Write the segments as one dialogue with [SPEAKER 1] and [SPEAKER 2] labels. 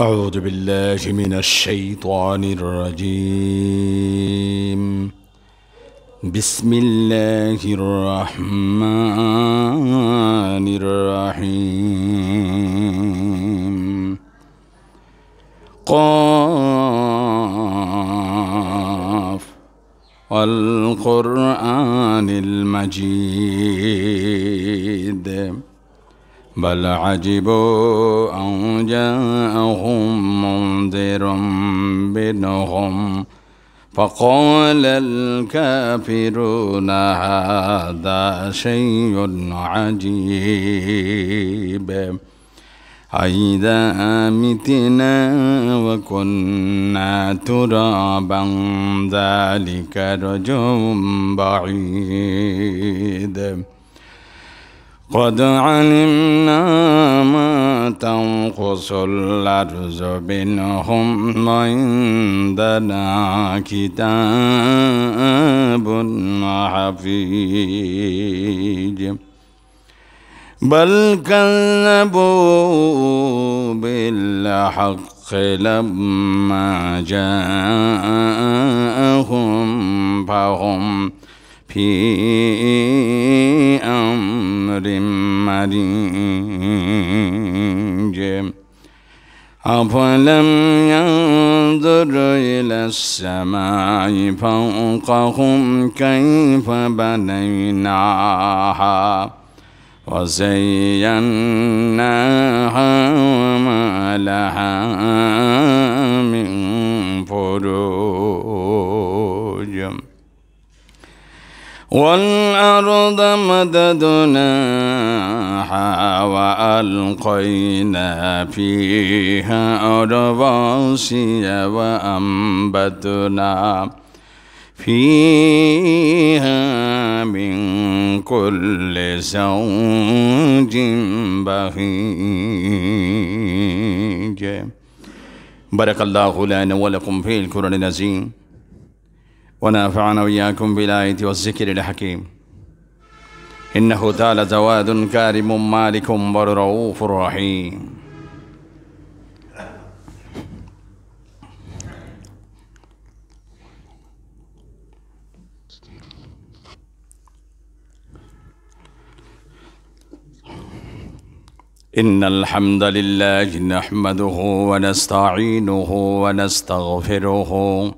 [SPEAKER 1] أعوذ بالله من الشيطان الرجيم بسم الله الرحمن الرحيم قاف والقرآن المجيد بل عجبوا أن جاءهم منذر منهم فقال الكافرون هذا شيء عجيب أئذا متنا وكنا ترابا ذلك رجل بعيد قد علمنا ما تنقص الأرز منهم عندنا كتاب حفيظ بل كذبوا بالحق لما جاءهم فهم في أمر مريج أفلم ينظر إلى السماء فوقهم كيف بنيناها وزيناها وما لها من فروج والأرض مددناها وألقينا فيها رواسي وأنبتنا فيها من كل زوج بهيج بارك الله لنا ولكم في القرآن العظيم ونافعنا وإياكم بالآية والذكر الحكيم إنه تعالى جواد كارم مالك بر رؤوف رحيم إن الحمد لله نحمده ونستعينه ونستغفره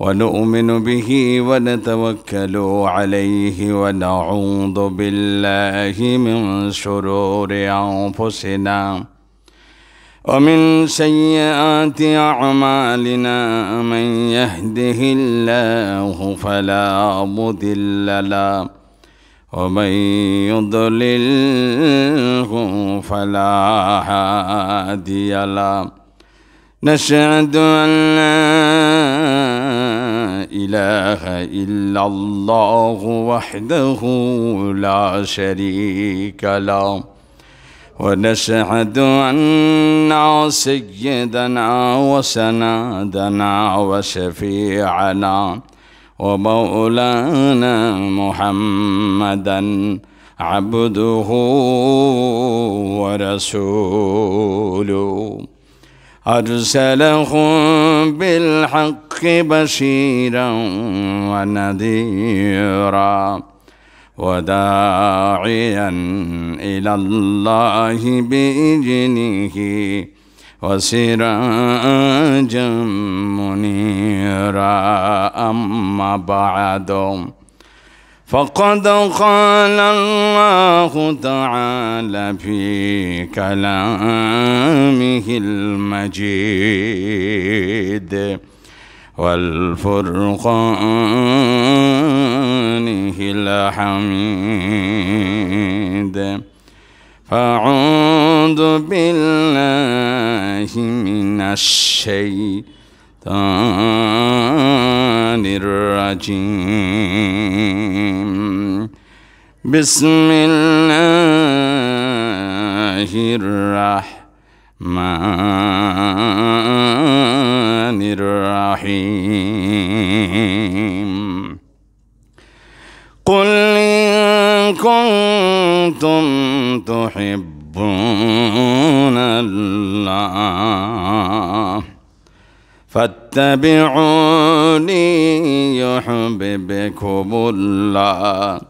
[SPEAKER 1] ونؤمن به ونتوكل عليه ونعوذ بالله من شرور أنفسنا ومن سيئات أعمالنا من يهده الله فلا مضل له ومن يضلله فلا هادي له نشهد أن لا اله الا الله وحده لا شريك له ونشهد ان سيدنا وسندنا وشفيعنا ومولانا محمدا عبده ورسوله أرسله بالحق بشيرا ونذيرا وداعيا إلى الله بإذنه وسراجا منيرا أما بعد فقد قال الله تعالى في كلامه المجيد والفرقان الحميد فاعوذ بالله من الشيطان الشيطان الرجيم بسم الله الرحمن الرحيم قل إن كنتم تحبون الله فاتبعوني يحببكم الله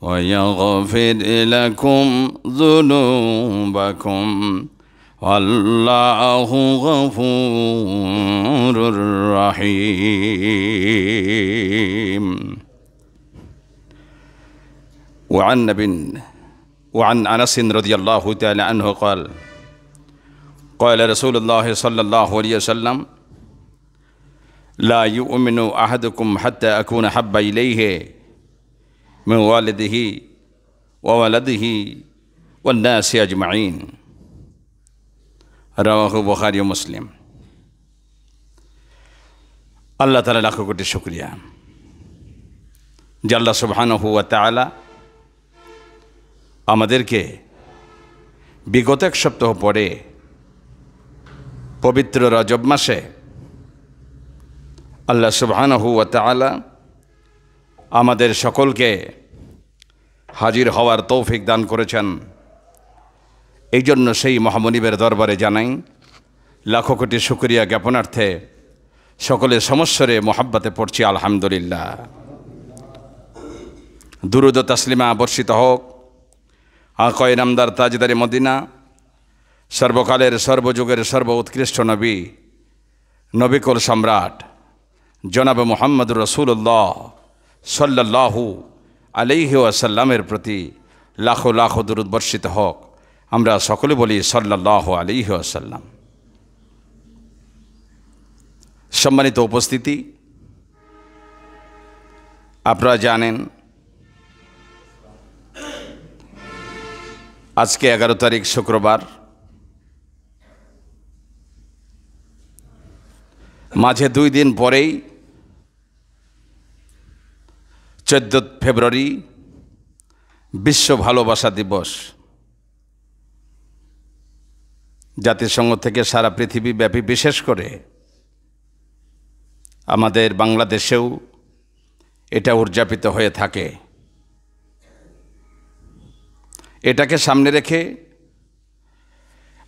[SPEAKER 1] ويغفر لكم ذنوبكم والله غفور رحيم وعن نبي وعن أنس رضي الله تعالى عنه قال قال رسول الله صلى الله عليه وسلم لا يؤمن احدكم حتى اكون حب اليه من والده وولده والناس اجمعين رواه البخاري ومسلم الله تعالى لك كل الشكر يا جل سبحانه وتعالى তালা আমাদেরকে বিগত এক সপ্তাহ পরে পবিত্র রজব মাসে আল্লাহ সুবহানাহু আমাদের সকলকে হাজির হওয়ার তৌফিক দান করেছেন এই জন্য সেই মহামনিবের দরবারে জানাই লাখো কোটি শুক্রিয়া জ্ঞাপনার্থে সকলে সমস্যরে মোহাব্বাতে পড়ছি আলহামদুলিল্লাহ দুরুদ তাসলিমা বর্ষিত হোক আকয় নামদার তাজদারি মদিনা সর্বকালের সর্বযুগের সর্ব উৎকৃষ্ট নবী নবিকুল সম্রাট জনাব মোহাম্মদ রসুল্লাহ সাল্লাহু আলিহি আসাল্লামের প্রতি লাখো লাখো দূরদর্শিত হোক আমরা সকলে বলি সাল্লাহ আলিহ আসাল্লাম সম্মানিত উপস্থিতি আপনারা জানেন আজকে এগারো তারিখ শুক্রবার মাঝে দুই দিন পরেই চোদ্দ ফেব্রুয়ারি বিশ্ব ভালোবাসা দিবস জাতিসংঘ থেকে সারা পৃথিবীব্যাপী বিশেষ করে আমাদের বাংলাদেশেও এটা উদযাপিত হয়ে থাকে এটাকে সামনে রেখে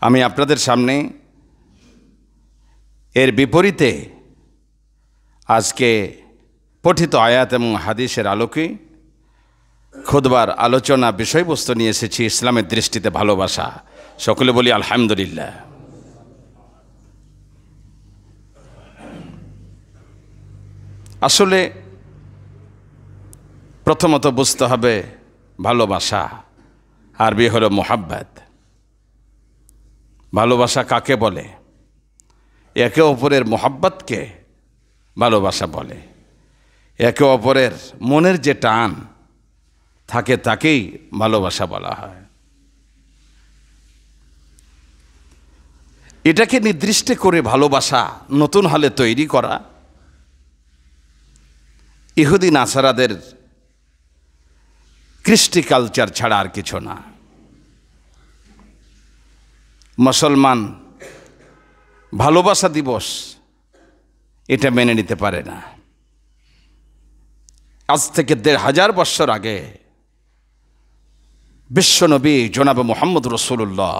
[SPEAKER 1] আমি আপনাদের সামনে এর বিপরীতে আজকে পঠিত আয়াত এবং হাদিসের আলোকে খুদবার আলোচনা বিষয়বস্তু নিয়ে এসেছি ইসলামের দৃষ্টিতে ভালোবাসা সকলে বলি আলহামদুলিল্লাহ আসলে প্রথমত বুঝতে হবে ভালোবাসা আরবি হল মোহাব্বাত ভালোবাসা কাকে বলে একে অপরের মোহাব্বাতকে ভালোবাসা বলে একে অপরের মনের যে টান থাকে তাকেই ভালোবাসা বলা হয় এটাকে নির্দিষ্ট করে ভালোবাসা নতুন হলে তৈরি করা ইহুদি নাসারাদের কৃষ্টি কালচার ছাড়া আর কিছু না মুসলমান ভালোবাসা দিবস এটা মেনে নিতে পারে না আজ থেকে দেড় হাজার বৎসর আগে বিশ্বনবী জনাব মোহাম্মদ রসুল্লাহ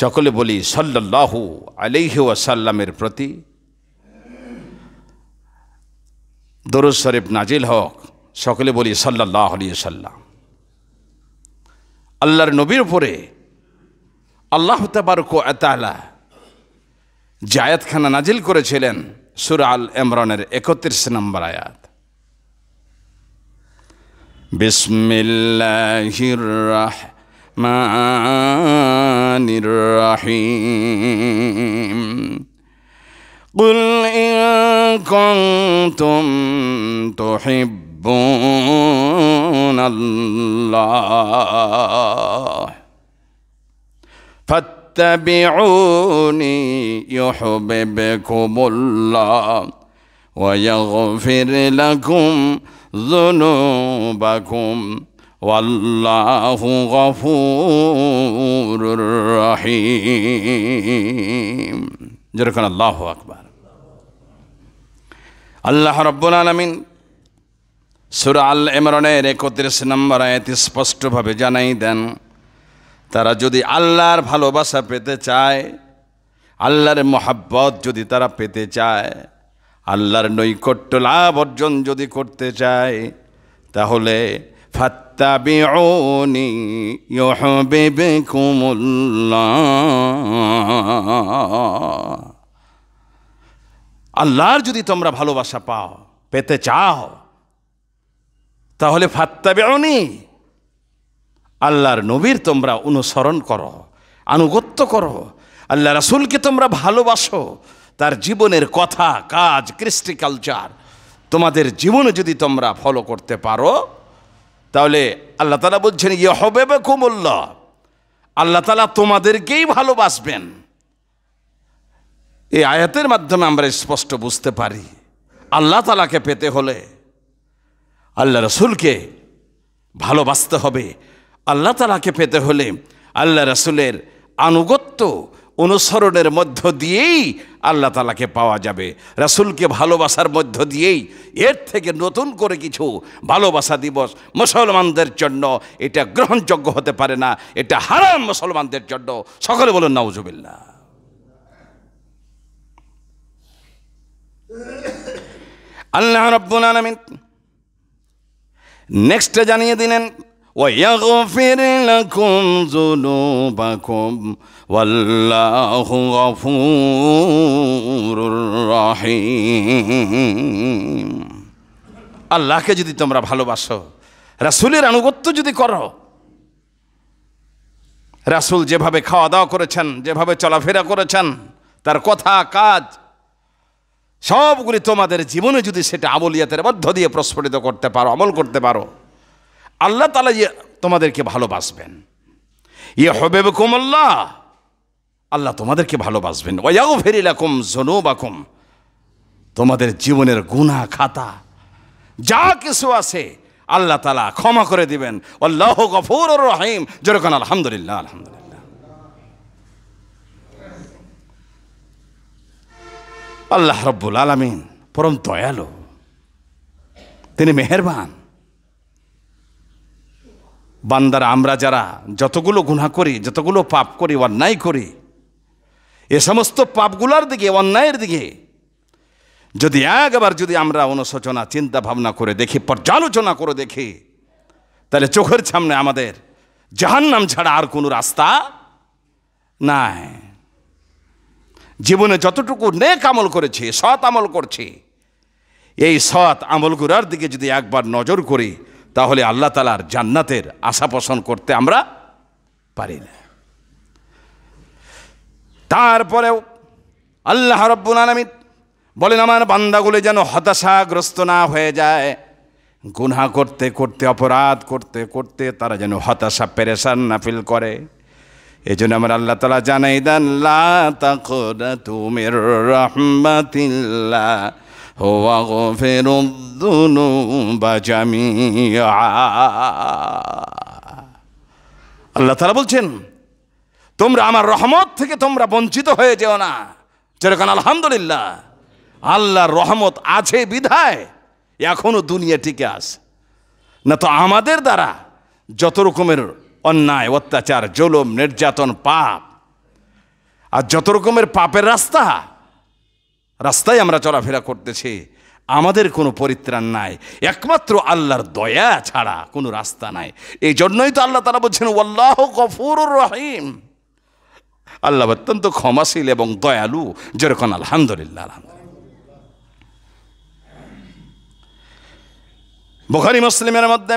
[SPEAKER 1] সকলে বলি সাল্লাহু আলিহি ওয়াসাল্লামের প্রতি দরুজ শরীফ নাজিল হক সকলে বলি সাল্লাহ আলী সাল্লাম আল্লাহর নবীর উপরে আল্লাহ তাবারক আতালা জায়াত খানা নাজিল করেছিলেন সুর আল এমরানের একত্রিশ নম্বর আয়াত بسم الله الرحمن الرحيم قل إن كنتم تحبون الله فاتبعوني يحببكم الله ويغفر لكم ذنوبكم والله غفور رحيم যেরকম আল্লাহ আকবার আল্লাহ রব্বুল আলমিন সুরা আল ইমরানের একত্রিশ নম্বর আয়াত স্পষ্টভাবে জানাই দেন তারা যদি আল্লাহর ভালোবাসা পেতে চায় আল্লাহর মোহাব্বত যদি তারা পেতে চায় আল্লাহর নৈকট্য লাভ অর্জন যদি করতে চায় তাহলে আল্লাহর যদি তোমরা ভালোবাসা পাও পেতে চাও তাহলে ফাত্তা ফাত্তাবিউনি আল্লাহর নবীর তোমরা অনুসরণ করো আনুগত্য করো আল্লাহ রাসুলকে তোমরা ভালোবাসো তার জীবনের কথা কাজ কৃষ্টি কালচার তোমাদের জীবনে যদি তোমরা ফলো করতে পারো তাহলে আল্লাহ তালা বলছেন ইয়ে হবে বা কুমল্ল আল্লাহ তালা তোমাদেরকেই ভালোবাসবেন এই আয়াতের মাধ্যমে আমরা স্পষ্ট বুঝতে পারি আল্লাহ তালাকে পেতে হলে আল্লাহ রসুলকে ভালোবাসতে হবে আল্লাহ তালাকে পেতে হলে আল্লাহ রসুলের আনুগত্য অনুসরণের মধ্য দিয়েই আল্লাহ তালাকে পাওয়া যাবে রাসুলকে ভালোবাসার মধ্য দিয়েই এর থেকে নতুন করে কিছু ভালোবাসা দিবস মুসলমানদের জন্য এটা গ্রহণযোগ্য হতে পারে না এটা হারাম মুসলমানদের জন্য সকলে বলুন নাউজুবিল্লা আল্লাহ রব্বুল আলমিন নেক্সটে জানিয়ে দিলেন ওয়াগফির লাকুম যুনুবাকুম والله غفور رحيم আল্লাহকে যদি তোমরা ভালোবাসো রাসুলের আনুগত্য যদি করো রাসুল যেভাবে খাওয়া দাওয়া করেছেন যেভাবে চলাফেরা করেছেন তার কথা কাজ সবগুলি তোমাদের জীবনে যদি সেটা আমলিয়াতের মধ্য দিয়ে প্রস্ফুটিত করতে পারো আমল করতে পারো আল্লাহ তালা ইয়ে তোমাদেরকে ভালোবাসবেন ইয়ে হবে কুমল্লা আল্লাহ তোমাদেরকে ভালোবাসবেন ওয়াও ফেরিলাকুম জনুবাকুম তোমাদের জীবনের গুণা খাতা যা কিছু আছে আল্লাহ তালা ক্ষমা করে দিবেন আল্লাহ গফুর রহিম যেরকম আলহামদুলিল্লাহ আলহামদুলিল্লাহ আল্লাহ রব্বুল আলমিন পরম দয়ালু তিনি মেহেরবান বান্দারা আমরা যারা যতগুলো গুণা করি যতগুলো পাপ করি অন্যায় করি এ সমস্ত পাপগুলার দিকে অন্যায়ের দিকে যদি একবার যদি আমরা অনুশোচনা চিন্তা ভাবনা করে দেখি পর্যালোচনা করে দেখি তাহলে চোখের সামনে আমাদের জাহান্নাম ছাড়া আর কোনো রাস্তা নাই জীবনে যতটুকু নেক আমল করেছি সৎ আমল করছি এই সৎ আমলগুলার দিকে যদি একবার নজর করি তাহলে আল্লাহ তালার জান্নাতের আশা পোষণ করতে আমরা পারি না তারপরেও আল্লাহ রব্বুল আলমিত বলেন আমার বান্দাগুলি যেন হতাশাগ্রস্ত না হয়ে যায় গুনা করতে করতে অপরাধ করতে করতে তারা যেন হতাশা পেরেশান না ফিল করে এই জন্য আমার আল্লাহ তালা জানাই দেন তুমের আল্লাহ তালা বলছেন তোমরা আমার রহমত থেকে তোমরা বঞ্চিত হয়ে যেও না যেরকম আলহামদুলিল্লাহ আল্লাহর রহমত আছে বিধায় এখনও দুনিয়া টিকে আছে না তো আমাদের দ্বারা যত রকমের অন্যায় অত্যাচার জলম নির্যাতন পাপ আর যত রকমের পাপের রাস্তা রাস্তায় আমরা চলাফেরা করতেছি আমাদের কোনো পরিত্রাণ নাই একমাত্র আল্লাহর দয়া ছাড়া কোনো রাস্তা নাই এই জন্যই তো আল্লাহ তারা বলছেন ওল্লাহ গফুর রহিম আল্লাহ অত্যন্ত ক্ষমাশীল এবং দয়ালু যেরকম আলহামদুলিল্লাহ আলহামদুলিল্লাহ বুখারি মুসলিমের মধ্যে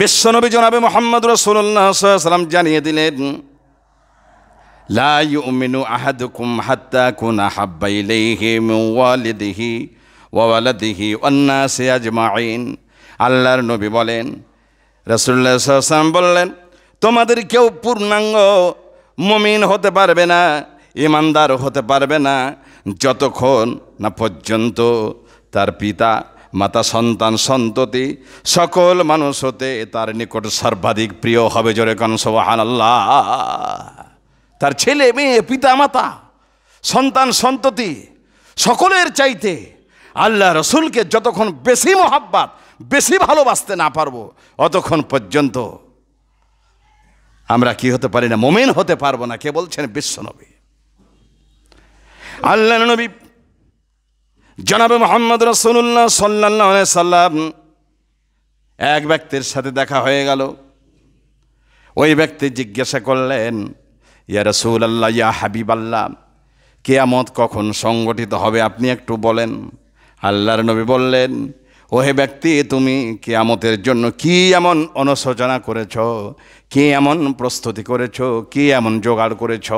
[SPEAKER 1] বিশ্বনবী জনাবে মোহাম্মদ রসুল্লাহ সাল্লাম জানিয়ে দিলেন লা ইউমিনু আহাদুকুম হাত্তা কুনা হাব্বা ইলাইহি মিন ওয়ালিদিহি ওয়া ওয়ালাদিহি ওয়ান নাসি আজমাইন আল্লাহর নবী বলেন রাসূলুল্লাহ সাল্লাল্লাহু আলাইহি বললেন তোমাদের কেউ পূর্ণাঙ্গ মমিন হতে পারবে না ইমানদার হতে পারবে না যতক্ষণ না পর্যন্ত তার পিতা মাতা সন্তান সন্ততি সকল মানুষ হতে তার নিকট সর্বাধিক প্রিয় হবে জোরে কান সোহান আল্লাহ তার ছেলে মেয়ে পিতা মাতা সন্তান সন্ততি সকলের চাইতে আল্লাহ রসুলকে যতক্ষণ বেশি মোহাব্বাত বেশি ভালোবাসতে না পারবো অতক্ষণ পর্যন্ত আমরা কি হতে পারি না মোমেন হতে পারবো না কে বলছেন বিশ্বনবী আল্লাহ নবী জনাবে মোহাম্মদ রসুল্লাহ সাল্লাহ সাল্লাম এক ব্যক্তির সাথে দেখা হয়ে গেল ওই ব্যক্তি জিজ্ঞাসা করলেন ইয়া রসুল আল্লাহ ইয়া হাবিব আল্লাহ কেয়ামত কখন সংগঠিত হবে আপনি একটু বলেন আল্লাহর নবী বললেন ওহে ব্যক্তি তুমি কেয়ামতের জন্য কি এমন অনুশোচনা করেছ কে এমন প্রস্তুতি করেছ কে এমন জোগাড় করেছ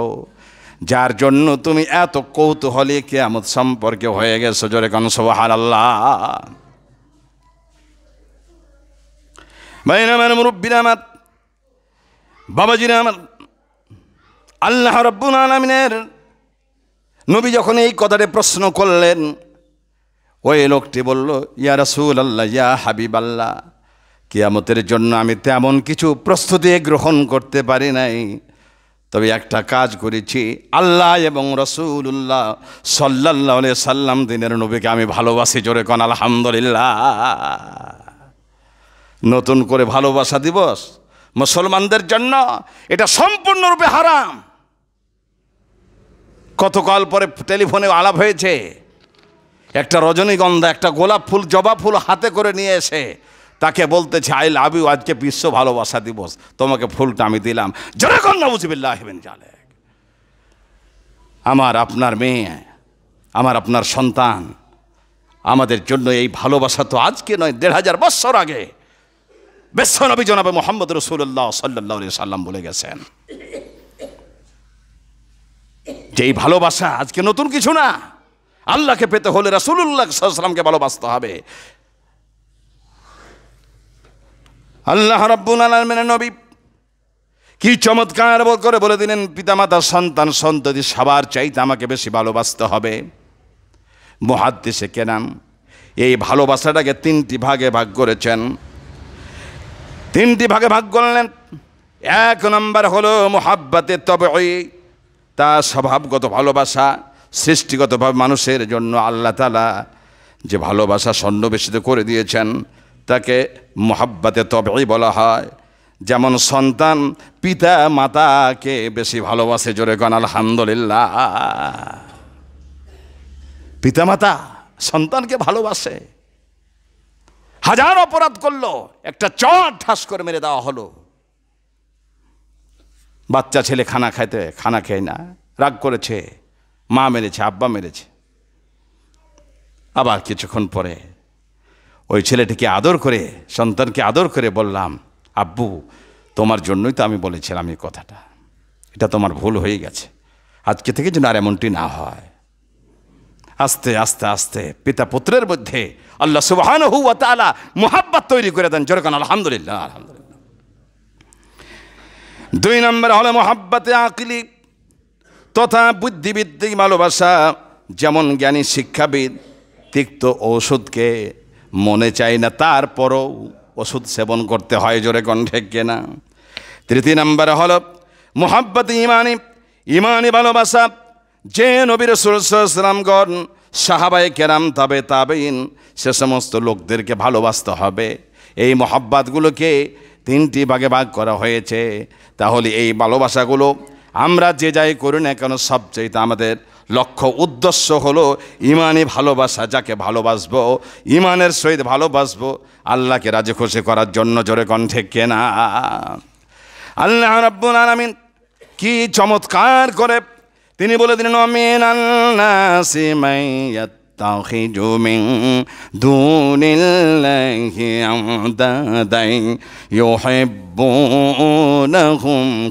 [SPEAKER 1] যার জন্য তুমি এত কৌতূহলী কে কেয়ামত সম্পর্কে হয়ে গেছো জোরে কন সোহার আল্লাহ ভাইরা আমার মুরব্বীরা আমার বাবাজিরা আমার আল্লাহ রব্বুল আলমিনের নবী যখন এই কথাটা প্রশ্ন করলেন ওই লোকটি বলল ইয়া রসুল আল্লাহ ইয়া হাবিব আল্লাহ কিয়ামতের জন্য আমি তেমন কিছু প্রস্তুতি গ্রহণ করতে পারি নাই তবে একটা কাজ করেছি আল্লাহ এবং রসুল্লাহ সাল্লাহ সাল্লাম দিনের নবীকে আমি ভালোবাসি জোরে কন আলহামদুলিল্লাহ নতুন করে ভালোবাসা দিবস মুসলমানদের জন্য এটা সম্পূর্ণরূপে হারাম কতকাল পরে টেলিফোনে আলাপ হয়েছে একটা রজনীগন্ধা একটা গোলাপ ফুল জবা ফুল হাতে করে নিয়ে এসে তাকে বলতেছে আই লাভ ইউ আজকে বিশ্ব ভালোবাসা দিবস তোমাকে ফুলটা আমি দিলাম জোরাকন্যা মুজিবুল্লাহ হেবেন জালে আমার আপনার মেয়ে আমার আপনার সন্তান আমাদের জন্য এই ভালোবাসা তো আজকে নয় দেড় হাজার বৎসর আগে বেশ্বনবী জনাবে মোহাম্মদ রসুল্লাহ সাল্লা সাল্লাম বলে গেছেন যেই ভালোবাসা আজকে নতুন কিছু না আল্লাহকে পেতে হলে রাসুল্লাহ সাল্লামকে ভালোবাসতে হবে আল্লাহ রব্বুল আলমেন নবী কি চমৎকার করে বলে দিলেন পিতামাতা সন্তান সন্ততি সবার চাইতে আমাকে বেশি ভালোবাসতে হবে মহাদ্দেশে কেনাম এই ভালোবাসাটাকে তিনটি ভাগে ভাগ করেছেন তিনটি ভাগে ভাগ করলেন এক নম্বর হলো মোহাব্বাতের তবে ওই তা স্বভাবগত ভালোবাসা সৃষ্টিগতভাবে মানুষের জন্য আল্লাহ তালা যে ভালোবাসা সন্নিবেশিত করে দিয়েছেন তাকে মোহাব্বাতে তবেই বলা হয় যেমন সন্তান পিতা মাতাকে বেশি ভালোবাসে জোরে কন আলহামদুলিল্লাহ পিতামাতা সন্তানকে ভালোবাসে হাজার অপরাধ করলো একটা চট ঠাস করে মেরে দেওয়া হলো বাচ্চা ছেলে খানা খাইতে খানা খেয়ে না রাগ করেছে মা মেরেছে আব্বা মেরেছে আবার কিছুক্ষণ পরে ওই ছেলেটিকে আদর করে সন্তানকে আদর করে বললাম আব্বু তোমার জন্যই তো আমি বলেছিলাম এই কথাটা এটা তোমার ভুল হয়ে গেছে আজকে থেকে যেন আর এমনটি না হয় আস্তে আস্তে আস্তে পিতা পুত্রের মধ্যে আল্লাহ সুবাহান হু মোহাব্বাত তৈরি করে দেন যেরকম আলহামদুলিল্লাহ আলহামদুলিল্লাহ দুই নম্বর হলো মোহাব্বাতে আকিলি তথা বুদ্ধিবৃত্তিক ভালোবাসা যেমন জ্ঞানী শিক্ষাবিদ তিক্ত ঔষধকে মনে চায় না তারপরও ওষুধ সেবন করতে হয় জোরে কণ্ঠে কেনা তৃতীয় নম্বর হল মোহাব্বত ইমানি ইমানি ভালোবাসা যে নবীর সুরসলামগণ সাহাবাই কেরাম তবে তাবেইন সে সমস্ত লোকদেরকে ভালোবাসতে হবে এই মহাব্বাতগুলোকে তিনটি ভাগে ভাগ করা হয়েছে তাহলে এই ভালোবাসাগুলো আমরা যে যাই করি না কেন সবচেয়ে আমাদের লক্ষ্য উদ্দেশ্য হলো ইমানে ভালোবাসা যাকে ভালোবাসবো ইমানের সহিত ভালোবাসবো আল্লাহকে রাজে খুশি করার জন্য জোরে কণ্ঠে কেনা আল্লাহ রব্বুল আলমিন কি চমৎকার করে তিনি বলে দিলেন আল্লাহ تتخذ من دون الله أندادا يحبونهم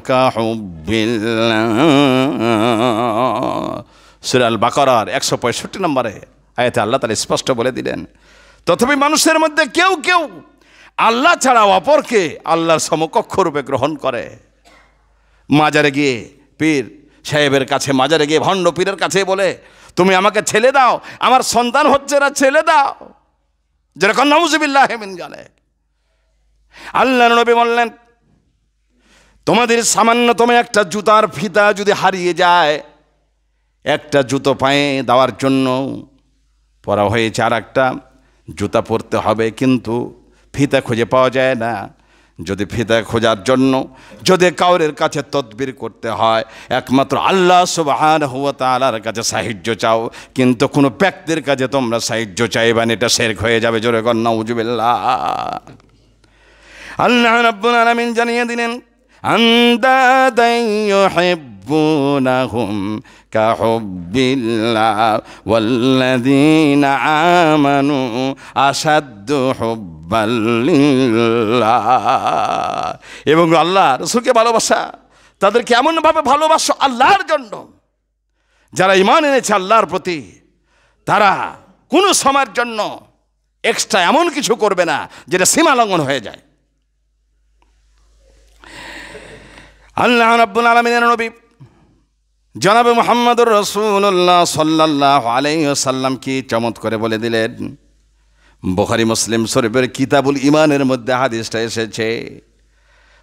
[SPEAKER 1] كحب الله সুরাল বাকরার একশো পঁয়ষট্টি নম্বরে আয়াতে আল্লাহ তালা স্পষ্ট বলে দিলেন তথাপি মানুষের মধ্যে কেউ কেউ আল্লাহ ছাড়া অপরকে আল্লাহর সমকক্ষ রূপে গ্রহণ করে মাজারে গিয়ে পীর সাহেবের কাছে মাজারে গিয়ে ভণ্ড পীরের কাছে বলে তুমি আমাকে ছেলে দাও আমার সন্তান হচ্ছে না ছেলে দাও যেরকম নামুজিবিল্লাহ হেমিন জানে আল্লাহ নবী বললেন তোমাদের সামান্যতম একটা জুতার ফিতা যদি হারিয়ে যায় একটা জুতো পায়ে দেওয়ার জন্য পরা হয়েছে আর একটা জুতা পরতে হবে কিন্তু ফিতা খুঁজে পাওয়া যায় না যদি ফিদা খোঁজার জন্য যদি কাউরের কাছে তদবির করতে হয় একমাত্র আল্লাহ সুবাহান হুয়া তালার কাছে সাহায্য চাও কিন্তু কোনো ব্যক্তির কাছে তোমরা সাহায্য চাইবেন এটা শেরক হয়ে যাবে জোরে কন্যা উজুবিল্লা আল্লাহ রব্বুল আলমিন জানিয়ে দিলেন أندادا يحبونهم كحب الله والذين آمنوا أشد حبا لله এবং আল্লাহ রসুলকে ভালোবাসা তাদেরকে এমনভাবে ভালোবাসো আল্লাহর জন্য যারা ইমান এনেছে আল্লাহর প্রতি তারা কোনো সময়ের জন্য এক্সট্রা এমন কিছু করবে না যেটা সীমা লঙ্ঘন হয়ে যায় আল্লাহ রব্বুল আলমিনের নবী জনাবে মোহাম্মদুর রসুল্লাহ সাল্লাহ আলাইসাল্লাম কি চমৎ করে বলে দিলেন বখারি মুসলিম শরীফের কিতাবুল ইমানের মধ্যে হাদিসটা এসেছে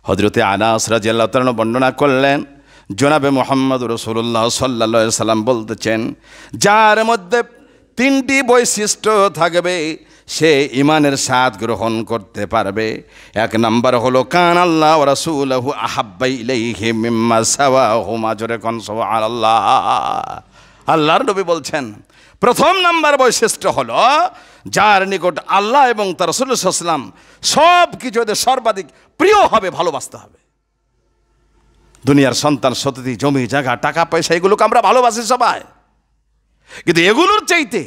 [SPEAKER 1] হজরতে আনাস রাজিয়াল্লাহ বর্ণনা করলেন জনাবে মোহাম্মদ রসুল্লাহ সাল্লা সাল্লাম বলতেছেন যার মধ্যে তিনটি বৈশিষ্ট্য থাকবে সে ইমানের স্বাদ গ্রহণ করতে পারবে এক নম্বর হলো কান আল্লাহ রাসুলহু আহাব্বাই জোরে কন আল্লাহ আল্লাহর নবী বলছেন প্রথম নাম্বার বৈশিষ্ট্য হলো যার নিকট আল্লাহ এবং তার ইসলাম সব কিছু এদের সর্বাধিক প্রিয় হবে ভালোবাসতে হবে দুনিয়ার সন্তান সততি জমি জায়গা টাকা পয়সা এগুলোকে আমরা ভালোবাসি সবাই কিন্তু এগুলোর চাইতে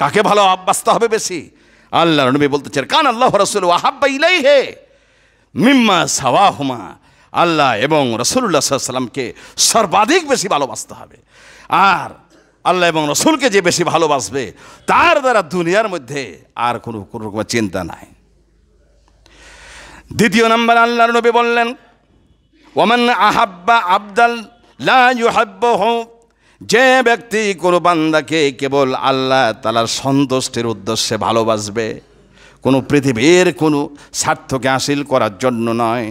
[SPEAKER 1] কাকে ভালো বাসতে হবে বেশি আল্লাহ নবী বলতেছেন কান আল্লাহ রসুল ওয়াহাব্বা ইলাই হে মিম্মা সাওয়াহমা আল্লাহ এবং রসুল্লা সাল্লামকে সর্বাধিক বেশি ভালোবাসতে হবে আর আল্লাহ এবং রসুলকে যে বেশি ভালোবাসবে তার দ্বারা দুনিয়ার মধ্যে আর কোনো কোনো রকম চিন্তা নাই দ্বিতীয় নম্বর আল্লাহ নবী বললেন ওমান আহাব্বা আবদাল লা ইউহাব্বাহু যে ব্যক্তি কোনো বান্দাকে কেবল আল্লাহ তালার সন্তুষ্টির উদ্দেশ্যে ভালোবাসবে কোনো পৃথিবীর কোনো স্বার্থকে হাসিল করার জন্য নয়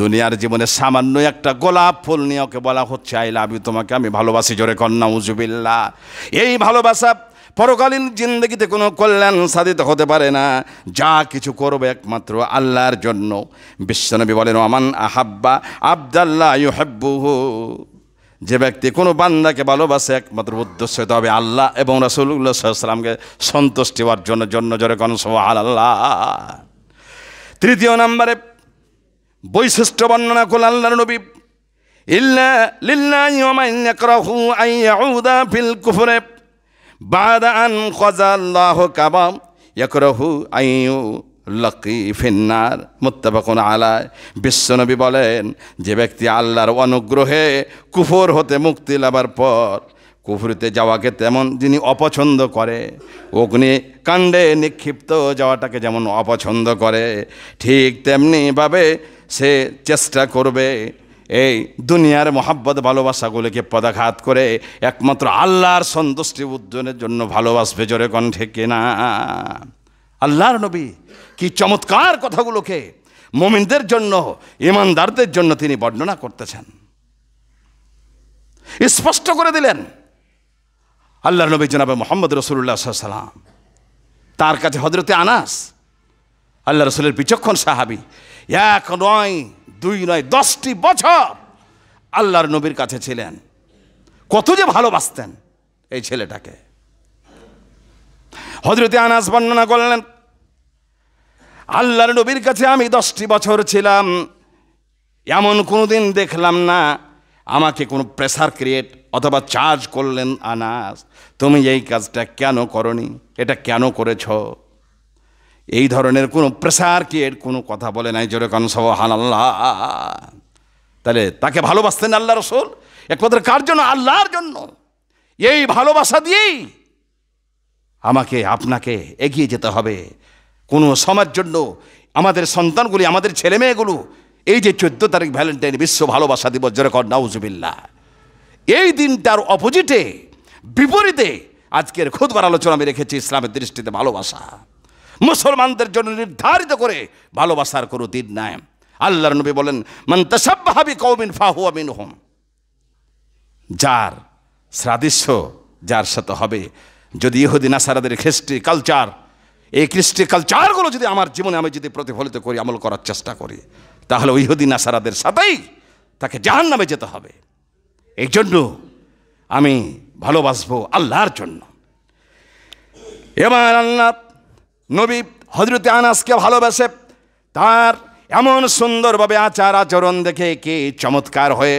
[SPEAKER 1] দুনিয়ার জীবনে সামান্য একটা গোলাপ ফুল নিয়ে ওকে বলা হচ্ছে আই লাভ ইউ তোমাকে আমি ভালোবাসি জোরে কন্যা উজুবিল্লা এই ভালোবাসা পরকালীন জিন্দগিতে কোনো কল্যাণ সাধিত হতে পারে না যা কিছু করবে একমাত্র আল্লাহর জন্য বিশ্বনবী বলেন আমান আহাব্বা আবদাল্লাহ হু যে ব্যক্তি কোনো বান্দাকে ভালোবাসে একমাত্র উদ্দেশ্য হতে হবে আল্লাহ এবং রাসুল্লাহ সাল্লামকে সন্তুষ্টি অর্জনের জন্য জোরে কোন সোহাল আল্লাহ তৃতীয় নম্বরে বৈশিষ্ট্য বর্ণনা করল আল্লাহ নবী ইল্লা আন ইয়াউদা ফিল কুফরি বাদা লকি ফিন্নার মুত্তাফাকুন আলায় বিশ্বনবী বলেন যে ব্যক্তি আল্লাহর অনুগ্রহে কুফর হতে মুক্তি লাভার পর কুফরিতে যাওয়াকে তেমন যিনি অপছন্দ করে অগ্নিকাণ্ডে নিক্ষিপ্ত যাওয়াটাকে যেমন অপছন্দ করে ঠিক তেমনিভাবে সে চেষ্টা করবে এই দুনিয়ার মহাব্বত ভালোবাসাগুলিকে পদাঘাত করে একমাত্র আল্লাহর সন্তুষ্টি উজ্জনের জন্য ভালোবাসবে জোরে কণ্ঠে কেনা আল্লাহর নবী কি চমৎকার কথাগুলোকে মোমিনদের জন্য ইমানদারদের জন্য তিনি বর্ণনা করতেছেন স্পষ্ট করে দিলেন আল্লাহ নবী জনাবে মোহাম্মদ রসুল্লাহ সাল্লাম তার কাছে হজরতে আনাস আল্লাহ রসুলের বিচক্ষণ সাহাবি এক নয় দুই নয় দশটি বছর আল্লাহর নবীর কাছে ছিলেন কত যে ভালোবাসতেন এই ছেলেটাকে হজরতে আনাস বর্ণনা করলেন আল্লাহর নবীর কাছে আমি দশটি বছর ছিলাম এমন কোনো দিন দেখলাম না আমাকে কোনো প্রেসার ক্রিয়েট অথবা চার্জ করলেন আনাস তুমি এই কাজটা কেন করনি এটা কেন করেছ এই ধরনের কোনো প্রেসার ক্রিয়েট কোনো কথা বলে নাই জোরে সব সবহান আল্লাহ তাহলে তাকে ভালোবাসতেন আল্লাহ রসুল একমাত্র কার জন্য আল্লাহর জন্য এই ভালোবাসা দিয়েই আমাকে আপনাকে এগিয়ে যেতে হবে কোনো সময়ের জন্য আমাদের সন্তানগুলি আমাদের ছেলে মেয়েগুলো এই যে চোদ্দ তারিখ ভ্যালেন্টাইন বিশ্ব ভালোবাসা দিবস যেরকম নাউজবিল্লা এই দিনটার অপোজিটে বিপরীতে আজকের খুদবার আলোচনা আমি রেখেছি ইসলামের দৃষ্টিতে ভালোবাসা মুসলমানদের জন্য নির্ধারিত করে ভালোবাসার কোনো দিন নাই আল্লাহর নবী বলেন মন্তসাবি কৌমিন ফাহু আমিন হোম যার সাদৃশ্য যার সাথে হবে যদি ইহুদি নাসারাদের খ্রিস্টি কালচার এই খ্রিস্টি কালচারগুলো যদি আমার জীবনে আমি যদি প্রতিফলিত করি আমল করার চেষ্টা করি তাহলে ইহুদি নাসারাদের সাথেই তাকে জাহান নামে যেতে হবে এই জন্য আমি ভালোবাসবো আল্লাহর জন্য এবার আল্লাহ নবী হজরত আনাসকে ভালোবাসে তার এমন সুন্দরভাবে আচার আচরণ দেখে কে চমৎকার হয়ে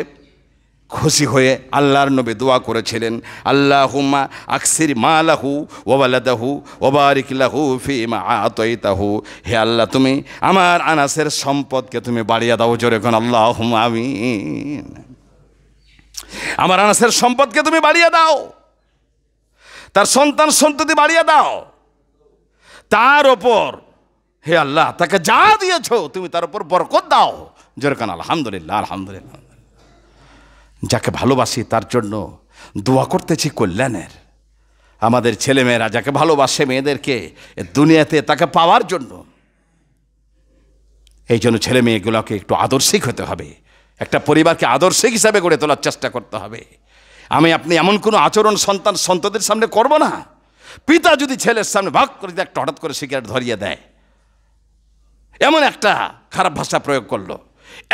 [SPEAKER 1] খুশি হয়ে আল্লাহর নবী দোয়া করেছিলেন আল্লাহ হুমা আকসির মালাহু ওবালাদাহু ওবারিকলাহু ফিমা আতইতাহু হে আল্লাহ তুমি আমার আনাসের সম্পদকে তুমি বাড়িয়ে দাও জোরে কোন আল্লাহ হুমা আমি আমার আনাসের সম্পদকে তুমি বাড়িয়ে দাও তার সন্তান সন্ততি বাড়িয়ে দাও তার ওপর হে আল্লাহ তাকে যা দিয়েছ তুমি তার উপর বরকত দাও যেরকম আলহামদুলিল্লাহ আলহামদুলিল্লাহ যাকে ভালোবাসি তার জন্য দোয়া করতেছি কল্যাণের আমাদের ছেলেমেয়েরা যাকে ভালোবাসে মেয়েদেরকে দুনিয়াতে তাকে পাওয়ার জন্য এই জন্য ছেলে মেয়েগুলোকে একটু আদর্শিক হতে হবে একটা পরিবারকে আদর্শিক হিসাবে গড়ে তোলার চেষ্টা করতে হবে আমি আপনি এমন কোনো আচরণ সন্তান সন্তদের সামনে করব না পিতা যদি ছেলের সামনে ভাগ করে একটা হঠাৎ করে সিগারেট ধরিয়ে দেয় এমন একটা খারাপ ভাষা প্রয়োগ করলো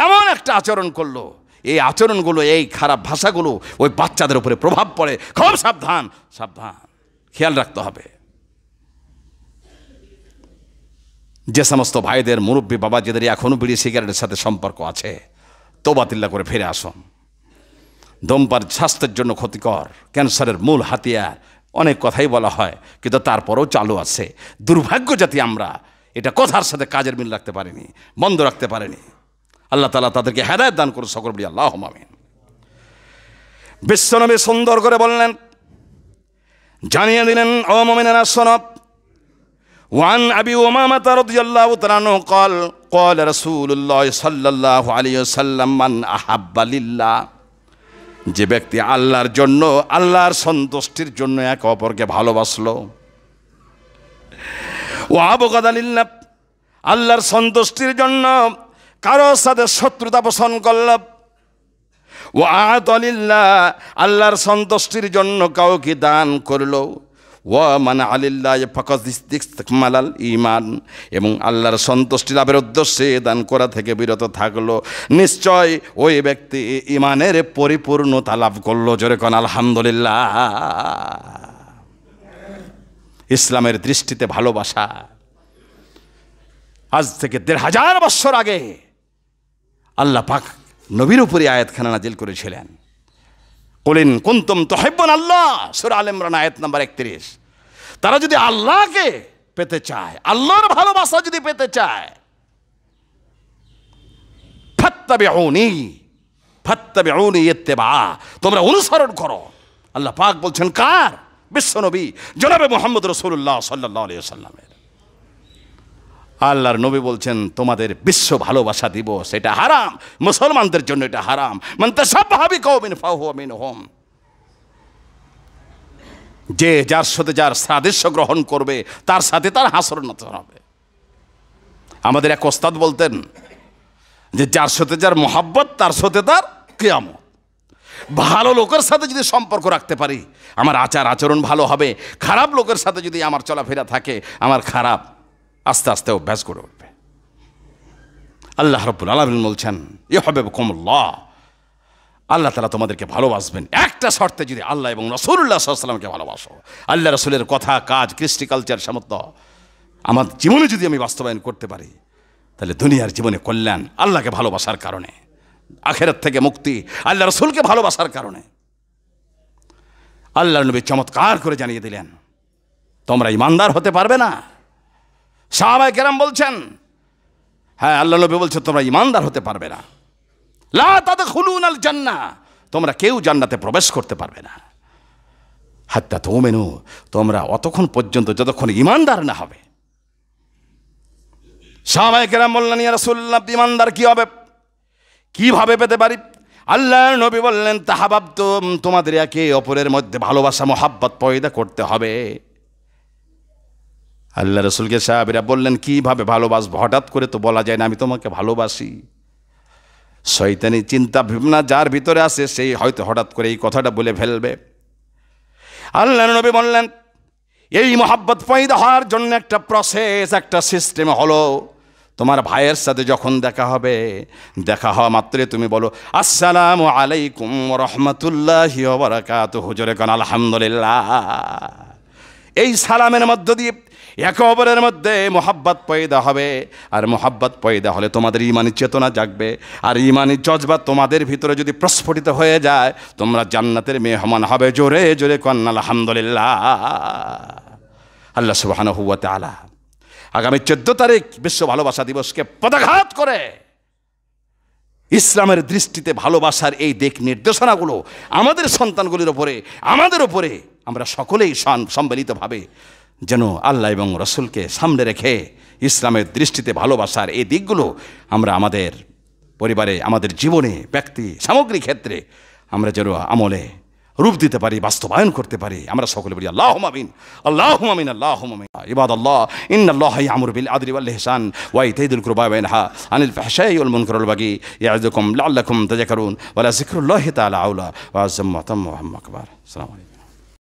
[SPEAKER 1] এমন একটা আচরণ করলো এই আচরণগুলো এই খারাপ ভাষাগুলো ওই বাচ্চাদের উপরে প্রভাব পড়ে খুব সাবধান সাবধান খেয়াল রাখতে হবে যে সমস্ত ভাইদের মুরব্বী বাবাজিদের এখনও বিড়ি সিগারেটের সাথে সম্পর্ক আছে বাতিল্লা করে ফিরে আসুন ধূমপান স্বাস্থ্যের জন্য ক্ষতিকর ক্যান্সারের মূল হাতিয়ার অনেক কথাই বলা হয় কিন্তু তারপরেও চালু আছে দুর্ভাগ্য জাতি আমরা এটা কথার সাথে কাজের মিল রাখতে পারিনি বন্ধ রাখতে পারিনি আল্লাহ তালা তাদেরকে হেদায়ত দান করুন সকল বলি আল্লাহ মামিন বিশ্বনবী সুন্দর করে বললেন জানিয়ে দিলেন ও মমিনেরা সনব ওয়ান আবি ওমামা রাদিয়াল্লাহু আল্লাহ قال قال কল الله صلى الله عليه وسلم من احب لله যে ব্যক্তি আল্লাহর জন্য আল্লাহর সন্তুষ্টির জন্য এক অপরকে ভালোবাসলো ও আবগাদালিল্লাহ আল্লাহর সন্তুষ্টির জন্য কারোর সাথে শত্রুতা পোষণ করল ও আতলিল্লা আল্লাহর সন্তুষ্টির জন্য কাউকে দান করল ও মানে আলিল্লাহ ফকাল ইমান এবং আল্লাহর সন্তুষ্টি লাভের উদ্দেশ্যে দান করা থেকে বিরত থাকলো নিশ্চয় ওই ব্যক্তি ইমানের পরিপূর্ণতা লাভ করলো যেরকম আলহামদুলিল্লাহ ইসলামের দৃষ্টিতে ভালোবাসা আজ থেকে দেড় হাজার বছর আগে আল্লাহ পাক নবীর উপরে আয়াতখানা নাজিল করেছিলেন কলিন কুন্তম তোহেব্বন আল্লাহ সুর আল ইমরান আয়াত নাম্বার একত্রিশ তারা যদি আল্লাহকে পেতে চায় আল্লাহর ভালোবাসা যদি পেতে চায় তোমরা অনুসরণ করো আল্লাহ পাক বলছেন কার বিশ্ব নবী জনাবে মোহাম্মদ রসুল্লাহ সাল্লাহ আলিয়া সাল্লামের আল্লাহর নবী বলছেন তোমাদের বিশ্ব ভালোবাসা দিবস এটা হারাম মুসলমানদের জন্য এটা হারাম মানতে সব ভাবি কৌমিন ফাহমিন হোম যে যার সাথে যার সাদৃশ্য গ্রহণ করবে তার সাথে তার হাসর নত হবে আমাদের এক ওস্তাদ বলতেন যে যার সাথে যার মোহাব্বত তার সাথে তার কেয়ামত ভালো লোকের সাথে যদি সম্পর্ক রাখতে পারি আমার আচার আচরণ ভালো হবে খারাপ লোকের সাথে যদি আমার চলাফেরা থাকে আমার খারাপ আস্তে আস্তে অভ্যাস করে উঠবে আল্লাহ রব্বুল আলমিন বলছেন এ হবে কমল্লাহ আল্লাহ তালা তোমাদেরকে ভালোবাসবেন একটা শর্তে যদি আল্লাহ এবং রসুল্লাহ সাল্লামকে ভালোবাসো আল্লাহ রসুলের কথা কাজ কৃষ্টি কালচার সামর্থ্য আমার জীবনে যদি আমি বাস্তবায়ন করতে পারি তাহলে দুনিয়ার জীবনে কল্যাণ আল্লাহকে ভালোবাসার কারণে আখেরাত থেকে মুক্তি আল্লাহ রসুলকে ভালোবাসার কারণে আল্লাহ নবী চমৎকার করে জানিয়ে দিলেন তোমরা ইমানদার হতে পারবে না সাহাবাই কেরাম বলছেন হ্যাঁ আল্লাহ নবী বলছে তোমরা ইমানদার হতে পারবে না লা তাদের খুলুন আল জান্না তোমরা কেউ জান্নাতে প্রবেশ করতে পারবে না হাত্তা তো মেনু তোমরা অতক্ষণ পর্যন্ত যতক্ষণ ইমানদার না হবে সাহাবাই কেরাম বললেন ইয়ারসুল্লাহ ইমানদার কি হবে কিভাবে পেতে পারি আল্লাহ নবী বললেন তাহাবাব তোমাদের একে অপরের মধ্যে ভালোবাসা মোহাব্বত পয়দা করতে হবে আল্লাহ রসুলকে সাহাবিরা বললেন কীভাবে ভালোবাসবো হঠাৎ করে তো বলা যায় না আমি তোমাকে ভালোবাসি শৈতানি চিন্তা ভাবনা যার ভিতরে আসে সেই হয়তো হঠাৎ করে এই কথাটা বলে ফেলবে আল্লাহ নবী বললেন এই মোহাব্বত পয়দা হওয়ার জন্য একটা প্রসেস একটা সিস্টেম হলো তোমার ভাইয়ের সাথে যখন দেখা হবে দেখা হওয়া মাত্রে তুমি বলো আসসালাম আলাইকুম রহমতুল্লাহ হুজরে কন আলহামদুলিল্লাহ এই সালামের মধ্য দিয়ে একে অপরের মধ্যে মোহাব্বত পয়দা হবে আর মোহাব্বত পয়দা হলে তোমাদের ইমানি চেতনা জাগবে আর ইমানি জজবা তোমাদের ভিতরে যদি প্রস্ফুটিত হয়ে যায় তোমরা জান্নাতের মেহমান হবে জোরে জোরে কন্যা আলহামদুলিল্লাহ আল্লাহ সুবাহান হুয়া তালা আগামী চোদ্দ তারিখ বিশ্ব ভালোবাসা দিবসকে পদাঘাত করে ইসলামের দৃষ্টিতে ভালোবাসার এই দিক নির্দেশনাগুলো আমাদের সন্তানগুলির ওপরে আমাদের ওপরে আমরা সকলেই সম্মিলিতভাবে যেন আল্লাহ এবং রসুলকে সামনে রেখে ইসলামের দৃষ্টিতে ভালোবাসার এই দিকগুলো আমরা আমাদের পরিবারে আমাদের জীবনে ব্যক্তি সামগ্রিক ক্ষেত্রে আমরা যেন আমলে রূপ দিতে পারি বাস্তবায়ন করতে পারি আমরা সকলে বলি আল্লাহ মামিন আল্লাহ মামিন আল্লাহ মামিন ইবাদ আল্লাহ in Allah Amr bill আদরি Allah Ihsan Y ইতাইদুল কুরবা ওয়া ইনহা আনিল ফাহশাই ওয়াল মুনকার ওয়াল বাগি ইয়াযুকুম লাআল্লাকুম তাজা করুন লা যিকরুল্লাহি তালা আউলা ওয়া মাতাম